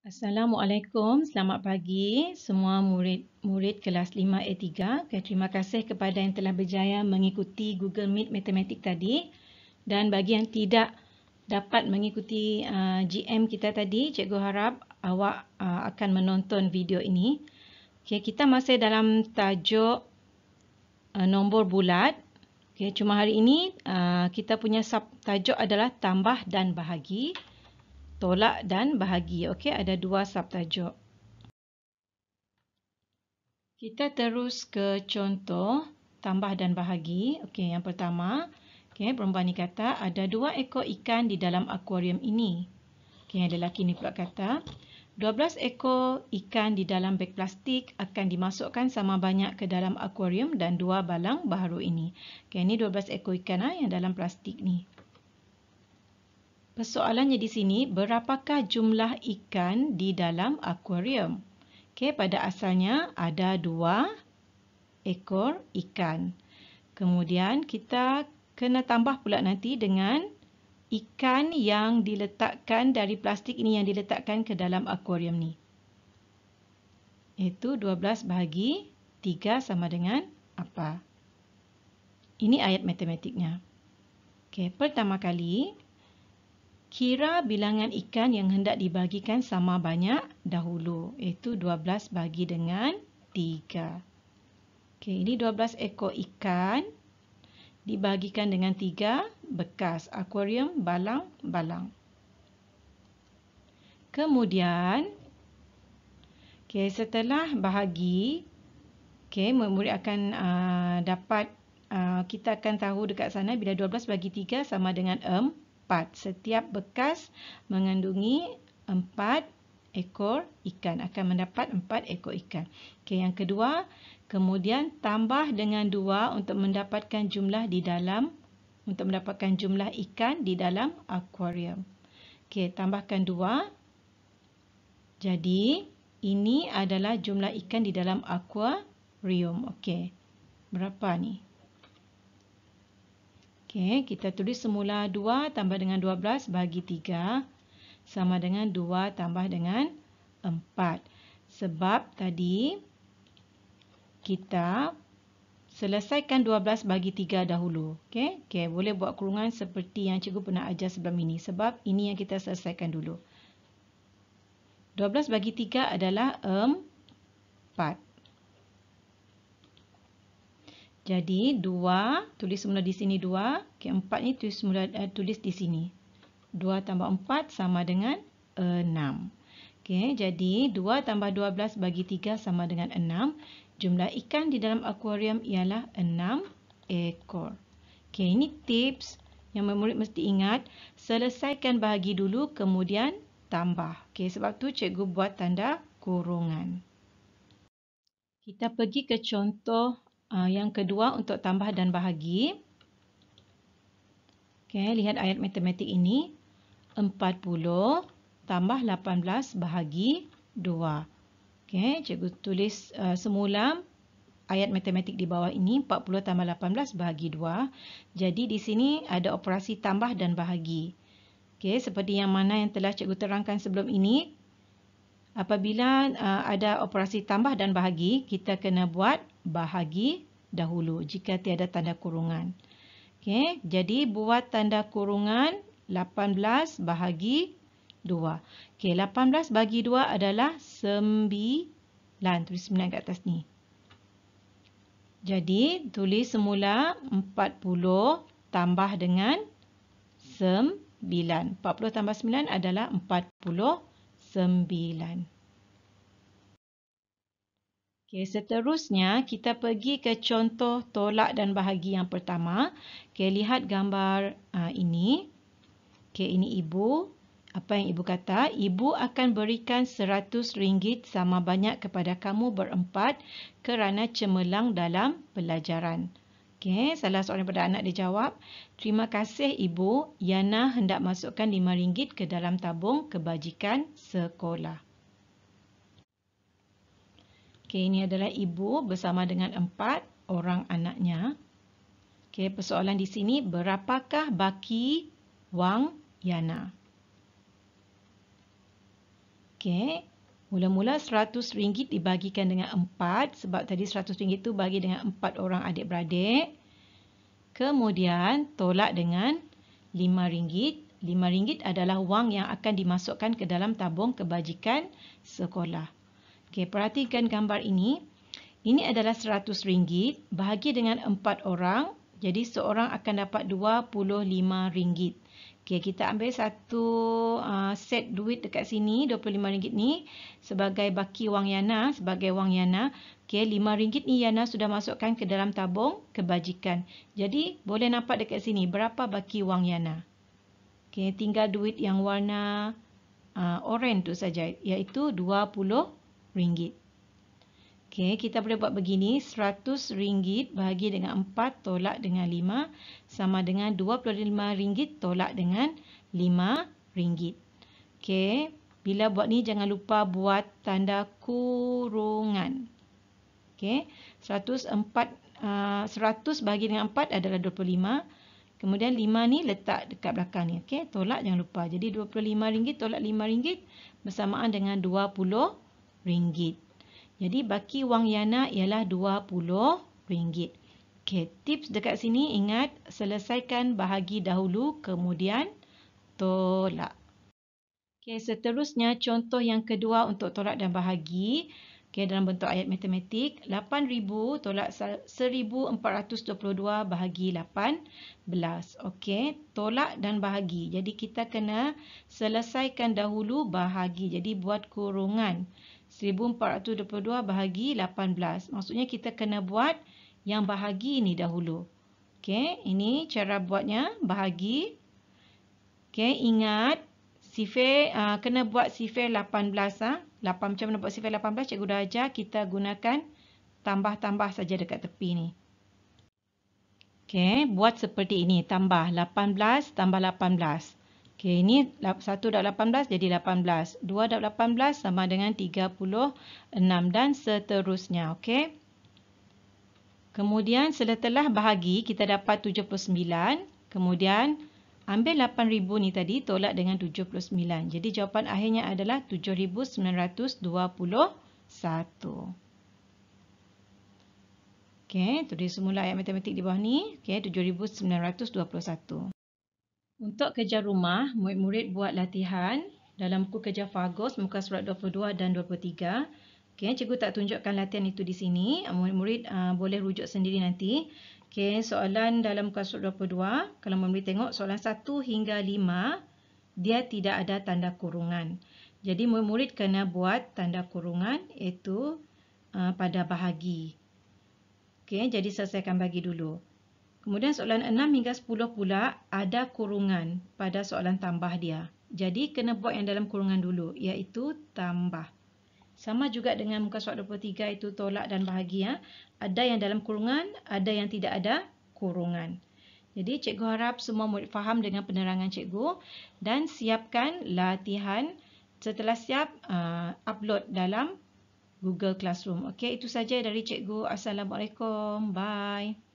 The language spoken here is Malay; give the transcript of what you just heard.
Assalamualaikum, selamat pagi semua murid-murid kelas 5A3. Okay, terima kasih kepada yang telah berjaya mengikuti Google Meet Matematik tadi. Dan bagi yang tidak dapat mengikuti uh, GM kita tadi, cikgu harap awak uh, akan menonton video ini. Okay, kita masih dalam tajuk uh, nombor bulat. Okay, cuma hari ini uh, kita punya sub tajuk adalah tambah dan bahagi tolak dan bahagi. Okey, ada dua subtajuk. Kita terus ke contoh tambah dan bahagi. Okey, yang pertama, okey, perempuan ni kata ada dua ekor ikan di dalam akuarium ini. Okey, ada lelaki ni pula kata 12 ekor ikan di dalam beg plastik akan dimasukkan sama banyak ke dalam akuarium dan dua balang baru ini. Okey, ni 12 ekor ikan ah yang dalam plastik ni. Persoalannya di sini, berapakah jumlah ikan di dalam akuarium? Okey, pada asalnya ada dua ekor ikan. Kemudian kita kena tambah pula nanti dengan ikan yang diletakkan dari plastik ini yang diletakkan ke dalam akuarium ni. Itu 12 bahagi 3 sama dengan apa? Ini ayat matematiknya. Okey, pertama kali Kira bilangan ikan yang hendak dibagikan sama banyak dahulu, iaitu 12 bagi dengan 3. Okay, ini 12 ekor ikan dibagikan dengan 3 bekas aquarium balang-balang. Kemudian, okay, setelah bahagi, okay, murid-murid akan uh, dapat uh, kita akan tahu dekat sana bila 12 bagi 3 sama dengan 4. Um, Empat Setiap bekas mengandungi empat ekor ikan. Akan mendapat empat ekor ikan. Okey, yang kedua, kemudian tambah dengan dua untuk mendapatkan jumlah di dalam untuk mendapatkan jumlah ikan di dalam akuarium. Okey, tambahkan 2. Jadi, ini adalah jumlah ikan di dalam akuarium. Okey. Berapa ni? Okey, kita tulis semula 2 tambah dengan 12 bagi 3 sama dengan 2 tambah dengan 4. Sebab tadi kita selesaikan 12 bagi 3 dahulu. Okey, okay, boleh buat kurungan seperti yang cikgu pernah ajar sebelum ini. Sebab ini yang kita selesaikan dulu. 12 bagi 3 adalah 4. Jadi 2 tulis semula di sini 2, ke ni tulis semula uh, tulis di sini. 2 tambah 4 sama dengan 6. Okey, jadi 2 tambah 12 bagi 3 sama dengan 6. Jumlah ikan di dalam akuarium ialah 6 ekor. Okey, ini tips yang murid mesti ingat, selesaikan bahagi dulu kemudian tambah. Okey, sebab tu cikgu buat tanda kurungan. Kita pergi ke contoh Ah, yang kedua untuk tambah dan bahagi. Okay, lihat ayat matematik ini. 40 tambah 18 bahagi 2. Okay, cikgu tulis uh, semula ayat matematik di bawah ini. 40 tambah 18 bahagi 2. Jadi di sini ada operasi tambah dan bahagi. Okay, seperti yang mana yang telah cikgu terangkan sebelum ini, apabila uh, ada operasi tambah dan bahagi, kita kena buat bahagi dahulu jika tiada tanda kurungan. Okay, jadi buat tanda kurungan 18 bahagi 2. Okay, 18 bahagi 2 adalah 9. Tulis 9 kat atas ni. Jadi tulis semula 40 tambah dengan 9. 40 tambah 9 adalah 40. 9. Okey, seterusnya kita pergi ke contoh tolak dan bahagi yang pertama. Okey, lihat gambar uh, ini. Okey, ini ibu. Apa yang ibu kata? Ibu akan berikan RM100 sama banyak kepada kamu berempat kerana cemerlang dalam pelajaran. Okey, salah seorang daripada anak dia jawab, "Terima kasih ibu, Yana hendak masukkan RM5 ke dalam tabung kebajikan sekolah." Okey, ini adalah ibu bersama dengan empat orang anaknya. Okey, persoalan di sini, berapakah baki wang Yana? Okey, Mula-mula rm ringgit dibagikan dengan empat sebab tadi rm ringgit tu bagi dengan empat orang adik-beradik. Kemudian tolak dengan lima ringgit. Lima ringgit adalah wang yang akan dimasukkan ke dalam tabung kebajikan sekolah. Okay perhatikan gambar ini. Ini adalah rm ringgit bahagi dengan empat orang. Jadi seorang akan dapat rm ringgit. Okey, kita ambil satu uh, set duit dekat sini, RM25 ni sebagai baki wang Yana, sebagai wang Yana. Okey, RM5 ni Yana sudah masukkan ke dalam tabung kebajikan. Jadi, boleh nampak dekat sini berapa baki wang Yana. Okey, tinggal duit yang warna uh, oren tu saja, iaitu RM20. Ringgit. Okey, kita boleh buat begini, RM100 bahagi dengan 4 tolak dengan 5 sama dengan RM25 tolak dengan RM5. Okey, bila buat ni jangan lupa buat tanda kurungan. Okey, 104 uh, 100 bahagi dengan 4 adalah 25. Kemudian 5 ni letak dekat belakang ni, Okay, Tolak jangan lupa. Jadi RM25 tolak RM5 bersamaan dengan RM20. Jadi baki wang Yana ialah RM20. Okay, tips dekat sini ingat selesaikan bahagi dahulu kemudian tolak. Okay, seterusnya contoh yang kedua untuk tolak dan bahagi. Okay, dalam bentuk ayat matematik, 8,000 tolak 1,422 bahagi 18. Okay, tolak dan bahagi. Jadi, kita kena selesaikan dahulu bahagi. Jadi, buat kurungan. 1,422 bahagi 18. Maksudnya, kita kena buat yang bahagi ini dahulu. Okay, ini cara buatnya bahagi. Okay, ingat, sifir, uh, kena buat sifir 18. Okay. Ha? 8, macam mana buat sifat 18, cikgu dah ajar kita gunakan tambah-tambah saja dekat tepi ni. Okey, buat seperti ini, tambah 18 tambah 18. Okey, ini 1 dot 18 jadi 18. 2 dot 18 sama dengan 36 dan seterusnya, okey. Kemudian, setelah bahagi, kita dapat 79. Kemudian, Ambil 8,000 ni tadi, tolak dengan 79. Jadi jawapan akhirnya adalah 7,921. Okey, tulis semula ayat matematik di bawah ni. Okey, 7,921. Untuk kerja rumah, murid-murid buat latihan dalam buku kerja Fagos, muka surat 22 dan 23. Okay, cikgu tak tunjukkan latihan itu di sini. Murid-murid uh, boleh rujuk sendiri nanti. Okey, soalan dalam muka surat 22, kalau memberi tengok soalan 1 hingga 5, dia tidak ada tanda kurungan. Jadi, murid-murid kena buat tanda kurungan iaitu uh, pada bahagi. Okey, jadi selesaikan bagi dulu. Kemudian soalan 6 hingga 10 pula ada kurungan pada soalan tambah dia. Jadi, kena buat yang dalam kurungan dulu iaitu tambah. Sama juga dengan muka surat 23 itu tolak dan bahagia. Ada yang dalam kurungan, ada yang tidak ada kurungan. Jadi cikgu harap semua murid faham dengan penerangan cikgu dan siapkan latihan setelah siap uh, upload dalam Google Classroom. Okey, itu saja dari cikgu. Assalamualaikum. Bye.